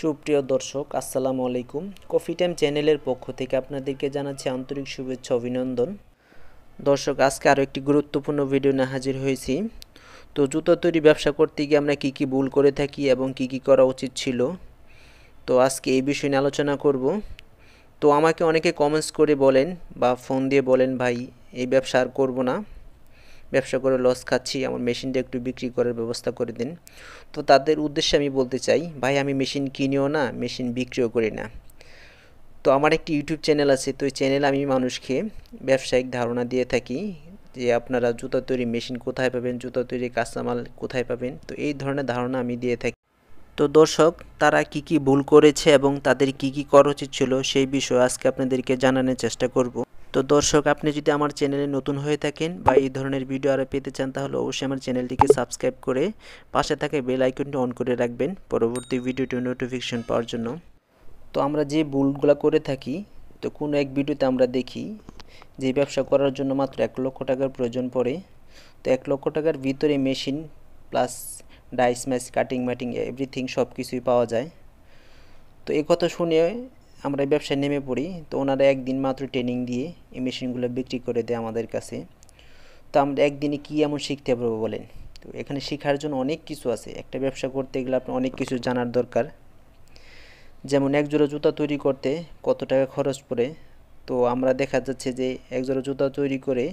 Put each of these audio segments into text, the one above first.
সুপ্রিয় দর্শক আসসালামু আলাইকুম কফি টাইম চ্যানেলের পক্ষ থেকে আপনাদেরকে জানাচ্ছি আন্তরিক শুভেচ্ছা অভিনন্দন দর্শক আজকে আরও একটি গুরুত্বপূর্ণ ভিডিও নিয়ে হাজির হয়েছি তো জুতো তৈরি ব্যবসা করতে গিয়ে আমরা কী কী ভুল করে থাকি এবং কী কী করা উচিত ছিল তো আজকে এই বিষয় নিয়ে আলোচনা করব তো আমাকে অনেকে কমেন্টস করে বলেন বা ফোন দিয়ে বলেন ভাই এই ব্যবসা আর করবো না ব্যবসা করে লস খাচ্ছি আমার মেশিনটা একটু বিক্রি করার ব্যবস্থা করে দিন তো তাদের উদ্দেশ্যে আমি বলতে চাই ভাই আমি মেশিন কিনিও না মেশিন বিক্রিও করি না তো আমার একটি ইউটিউব চ্যানেল আছে তো ওই চ্যানেল আমি মানুষকে ব্যবসায়িক ধারণা দিয়ে থাকি যে আপনারা জুতা তৈরি মেশিন কোথায় পাবেন জুতা তৈরি কাঁচামাল কোথায় পাবেন তো এই ধরনের ধারণা আমি দিয়ে থাকি তো দর্শক তারা কি কি ভুল করেছে এবং তাদের কি কি করা উচিত ছিল সেই বিষয়ে আজকে আপনাদেরকে জানানোর চেষ্টা করব তো দর্শক আপনি যদি আমার চ্যানেলে নতুন হয়ে থাকেন বা এই ধরনের ভিডিও আরও পেতে চান তাহলে অবশ্যই আমার চ্যানেলটিকে সাবস্ক্রাইব করে পাশে থাকা বেল আইকনটি অন করে রাখবেন পরবর্তী ভিডিওটি নোটিফিকেশন পাওয়ার জন্য তো আমরা যে ভুলগুলো করে থাকি তো কোনো এক ভিডিওতে আমরা দেখি যে ব্যবসা করার জন্য মাত্র এক লক্ষ টাকার প্রয়োজন পড়ে তো এক লক্ষ টাকার ভিতরে machine plus dies match cutting matting everything সব কিছুই পাওয়া যায় তো এ কথা শুনে আমরা এই ব্যবসায় নেমে পড়ি তো ওনারা একদিন মাত্র ট্রেনিং দিয়ে এই মেশিনগুলো বিক্রি করে দেয় আমাদের কাছে তো আমরা একদিনে কী এমন শিখতে পারবো বলেন তো এখানে শেখার জন্য অনেক কিছু আছে একটা ব্যবসা করতে গেলে আপনার অনেক কিছু জানার দরকার যেমন এক জোড়া জুতা তৈরি করতে কত টাকা খরচ পড়ে তো আমরা দেখা যাচ্ছে যে এক জোড়া জুতা তৈরি করে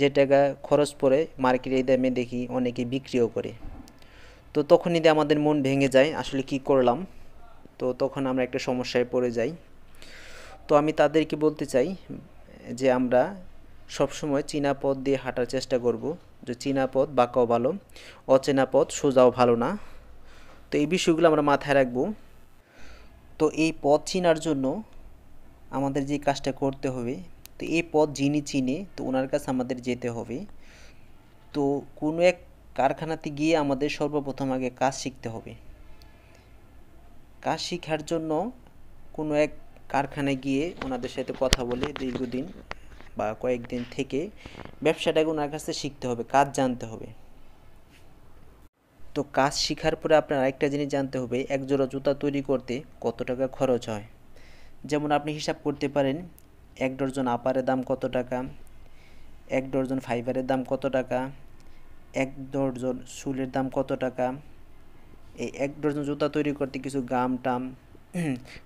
যে টাকা খরচ পড়ে মার্কেটে দামে দেখি অনেকে বিক্রিও করে তো তখনই আমাদের মন ভেঙে যায় আসলে কি করলাম তো তখন আমরা একটা সমস্যায় পড়ে যাই তো আমি তাদেরকে বলতে চাই যে আমরা সবসময় চীনা পথ দিয়ে হাঁটার চেষ্টা করব যে চীনা পথ বাঁকাও ভালো অচেনা পথ সোজাও ভালো না তো এই বিষয়গুলো আমরা মাথায় রাখব তো এই পথ চিনার জন্য আমাদের যে কাজটা করতে হবে তো এই পথ যিনি চিনে তো ওনার কাছে আমাদের যেতে হবে তো কোনো এক কারখানাতে গিয়ে আমাদের সর্বপ্রথম আগে কাজ শিখতে হবে কাজ শিখার জন্য কোনো এক কারখানায় গিয়ে ওনাদের সাথে কথা বলে দীর্ঘদিন বা কয়েকদিন থেকে ব্যবসাটাকে ওনার কাছে শিখতে হবে কাজ জানতে হবে তো কাজ শিখার পরে আপনার আরেকটা জিনিস জানতে হবে এক জোড়া জুতা তৈরি করতে কত টাকা খরচ হয় যেমন আপনি হিসাব করতে পারেন এক ডজন আপারের দাম কত টাকা এক ডজন ফাইবারের দাম কত টাকা এক ডজন সুলের দাম কত টাকা এই এক ডজন জুতা তৈরি করতে কিছু গাম টাম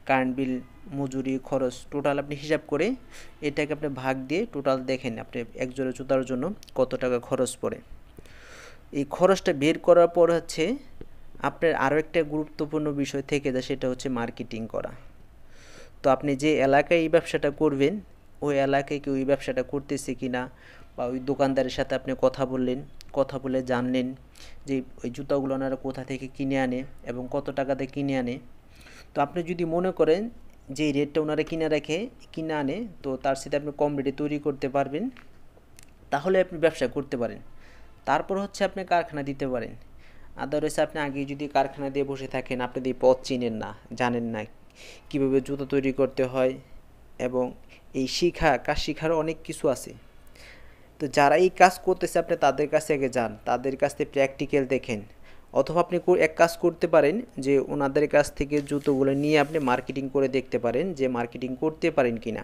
কারেন্ট বিল মজুরি খরচ টোটাল আপনি হিসাব করে এটাকে আপনি ভাগ দিয়ে টোটাল দেখেন আপনি এক জোড়া জুতার জন্য কত টাকা খরচ পড়ে এই খরচটা বের করার পর হচ্ছে আপনার আরও একটা গুরুত্বপূর্ণ বিষয় থেকে যায় সেটা হচ্ছে মার্কেটিং করা তো আপনি যে এলাকায় এই ব্যবসাটা করবেন ওই এলাকায় কেউ এই ব্যবসাটা করতেছে কি না বা ওই দোকানদারের সাথে আপনি কথা বললেন কথা বলে জানলেন যে ওই জুতাগুলো ওনারা কোথা থেকে কিনে আনে এবং কত টাকাতে কিনে আনে তো আপনি যদি মনে করেন যে রেটটা ওনারা কিনে রাখে কিনে আনে তো তার সাথে আপনি কম রেটে তৈরি করতে পারবেন তাহলে আপনি ব্যবসা করতে পারেন তারপর হচ্ছে আপনি কারখানা দিতে পারেন আদারওয়াইজ আপনি আগে যদি কারখানা দিয়ে বসে থাকেন আপনি দিয়ে পথ চিনেন না জানেন না কীভাবে জুতো তৈরি করতে হয় এবং এই শিখা কাজ শিখারও অনেক কিছু আছে তো যারা এই কাজ করতেছে আপনি তাদের কাছে আগে যান তাদের কাছ থেকে প্র্যাকটিক্যাল দেখেন অথবা আপনি এক কাজ করতে পারেন যে ওনাদের কাছ থেকে জুতোগুলো নিয়ে আপনি মার্কেটিং করে দেখতে পারেন যে মার্কেটিং করতে পারেন কি না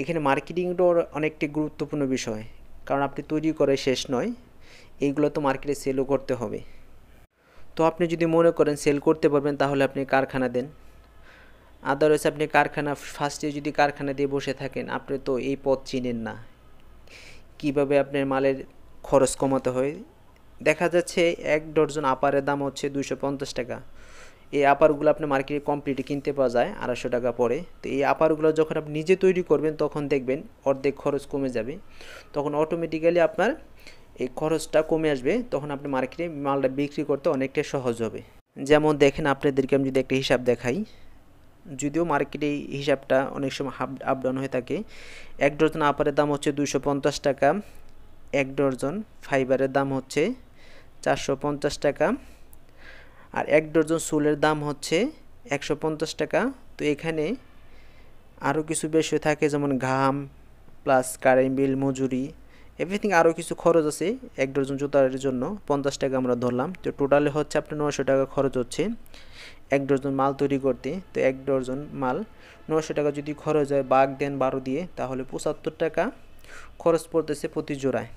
এখানে মার্কেটিংটাও অনেকটি গুরুত্বপূর্ণ বিষয় কারণ আপনি তৈরি করে শেষ নয় এইগুলো তো মার্কেটে সেলও করতে হবে তো আপনি যদি মনে করেন সেল করতে পারবেন তাহলে আপনি কারখানা দেন আদারওয়াইজ আপনি কারখানা ফার্স্টে যদি কারখানা দিয়ে বসে থাকেন আপনি তো এই পথ চিনেন না কিভাবে আপনার মালের খরচ কমাতে হয় দেখা যাচ্ছে এক ডজন আপারের দাম হচ্ছে দুশো পঞ্চাশ টাকা এই আপারগুলো আপনি মার্কেটে কমপ্লিটে কিনতে পাওয়া যায় আড়াইশো টাকা পরে তো এই আপারগুলো যখন আপনি নিজে তৈরি করবেন তখন দেখবেন অর্ধেক খরচ কমে যাবে তখন অটোমেটিক্যালি আপনার এই খরচটা কমে আসবে তখন আপনি মার্কেটে মালটা বিক্রি করতে অনেকটা সহজ হবে যেমন দেখেন আপনাদেরকে আমি যদি একটা হিসাব দেখাই যদিও মার্কেটে এই হিসাবটা অনেক সময় হাফ আপ ডাউন হয়ে থাকে এক ডজন আপারের দাম হচ্ছে দুশো পঞ্চাশ টাকা এক ডজন ফাইবারের দাম হচ্ছে চারশো পঞ্চাশ টাকা আর এক ডজন সুলের দাম হচ্ছে একশো পঞ্চাশ টাকা তো এখানে আরও কিছু বেশি থাকে যেমন ঘাম প্লাস কারেন্ট বিল মজুরি এভরিথিং আরও কিছু খরচ আছে এক ডজন জুতার জন্য পঞ্চাশ টাকা আমরা ধরলাম তো টোটালে হচ্ছে আপনার নয়শো টাকা খরচ হচ্ছে এক ডজন মাল তৈরি করতে তো এক ডজন মাল নশো টাকা যদি খরচ হয় বাঘ দেন বারো দিয়ে তাহলে পঁচাত্তর টাকা খরচ পড়তেছে প্রতি জোড়ায়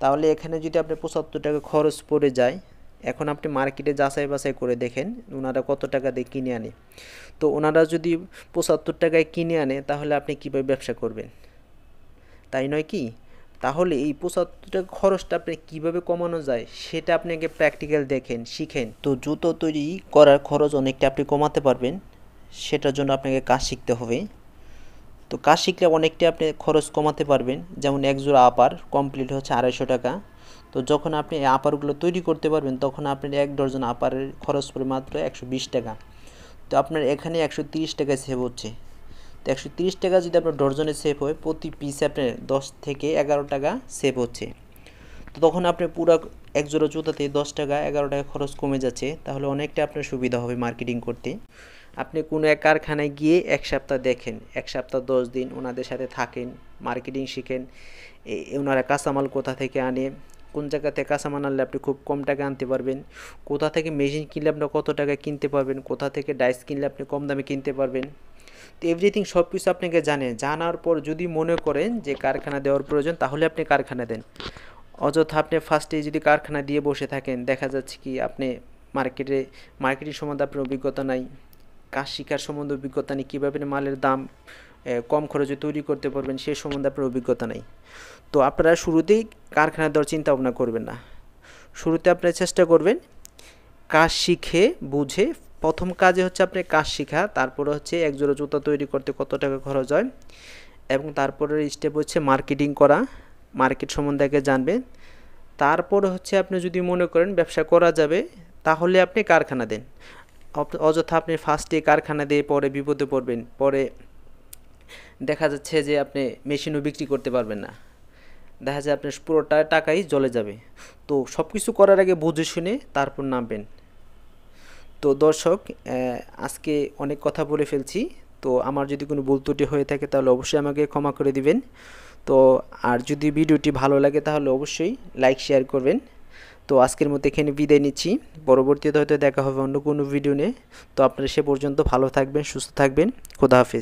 তাহলে এখানে যদি আপনি পঁচাত্তর টাকা খরচ পড়ে যায় এখন আপনি মার্কেটে যাচাই বাছাই করে দেখেন ওনারা কত টাকা দিয়ে কিনে আনে তো ওনারা যদি পঁচাত্তর টাকায় কিনে আনে তাহলে আপনি কীভাবে ব্যবসা করবেন তাই নয় কি তাহলে এই পঁচাত্তর টাকা খরচটা আপনি কীভাবে কমানো যায় সেটা আপনি আগে প্র্যাকটিক্যাল দেখেন শিখেন তো জুতো তৈরি করার খরচ অনেকটা আপনি কমাতে পারবেন সেটার জন্য আপনাকে কাজ শিখতে হবে তো কাজ শিখলে অনেকটা আপনি খরচ কমাতে পারবেন যেমন জোড়া আপার কমপ্লিট হচ্ছে আড়াইশো টাকা তো যখন আপনি আপারগুলো তৈরি করতে পারবেন তখন আপনার এক ডজন আপারের খরচ পড়ে মাত্র একশো টাকা তো আপনার এখানে একশো টাকা সেভ হচ্ছে তো একশো তিরিশ টাকা যদি আপনার ডর্জনে সেভ হয় প্রতি পিসে আপনার দশ থেকে এগারো টাকা সেভ হচ্ছে তো তখন আপনি পুরো এক জোড়া জুতাতে দশ টাকা এগারো টাকা খরচ কমে যাচ্ছে তাহলে অনেকটা আপনার সুবিধা হবে মার্কেটিং করতে আপনি কোনো এক কারখানায় গিয়ে এক সপ্তাহ দেখেন এক সপ্তাহ দশ দিন ওনাদের সাথে থাকেন মার্কেটিং শিখেন ওনারা কাঁচামাল কোথা থেকে আনে কোন জায়গাতে কাঁচামাল আনলে আপনি খুব কম টাকা আনতে পারবেন কোথা থেকে মেশিন কিনলে আপনি কত টাকা কিনতে পারবেন কোথা থেকে ডাইস কিনলে আপনি কম দামে কিনতে পারবেন তো এভরিথিং সব কিছু আপনাকে জানে জানার পর যদি মনে করেন যে কারখানা দেওয়ার প্রয়োজন তাহলে আপনি কারখানা দেন অযথা আপনি ফার্স্টে যদি কারখানা দিয়ে বসে থাকেন দেখা যাচ্ছে কি আপনি মার্কেটে মার্কেটিং সম্বন্ধে আপনার অভিজ্ঞতা নাই কাজ শিকার সম্বন্ধে অভিজ্ঞতা নেই কীভাবে মালের দাম কম খরচে তৈরি করতে পারবেন সে সম্বন্ধে আপনার অভিজ্ঞতা নেই তো আপনারা শুরুতেই কারখানা দেওয়ার চিন্তা ভাবনা করবেন না শুরুতে আপনারা চেষ্টা করবেন কাজ শিখে বুঝে প্রথম কাজে হচ্ছে আপনি কাজ শেখা তারপরে হচ্ছে এক জোড়া জুতা তৈরি করতে কত টাকা খরচ হয় এবং তারপরের স্টেপ হচ্ছে মার্কেটিং করা মার্কেট সম্বন্ধে আগে জানবেন তারপরে হচ্ছে আপনি যদি মনে করেন ব্যবসা করা যাবে তাহলে আপনি কারখানা দেন অযথা আপনি ফার্স্টে কারখানা দিয়ে পরে বিপদে পড়বেন পরে দেখা যাচ্ছে যে আপনি মেশিনও বিক্রি করতে পারবেন না দেখা যায় আপনার পুরোটা টাকাই জলে যাবে তো সব কিছু করার আগে বুঝে শুনে তারপর নামবেন তো দর্শক আজকে অনেক কথা বলে ফেলছি তো আমার যদি কোনো ভুল ত্রুটি হয়ে থাকে তাহলে অবশ্যই আমাকে ক্ষমা করে দিবেন তো আর যদি ভিডিওটি ভালো লাগে তাহলে অবশ্যই লাইক শেয়ার করবেন তো আজকের মতো এখানে বিদায় নিচ্ছি পরবর্তীতে হয়তো দেখা হবে অন্য কোনো ভিডিও নিয়ে তো আপনারা সে পর্যন্ত ভালো থাকবেন সুস্থ থাকবেন খোদা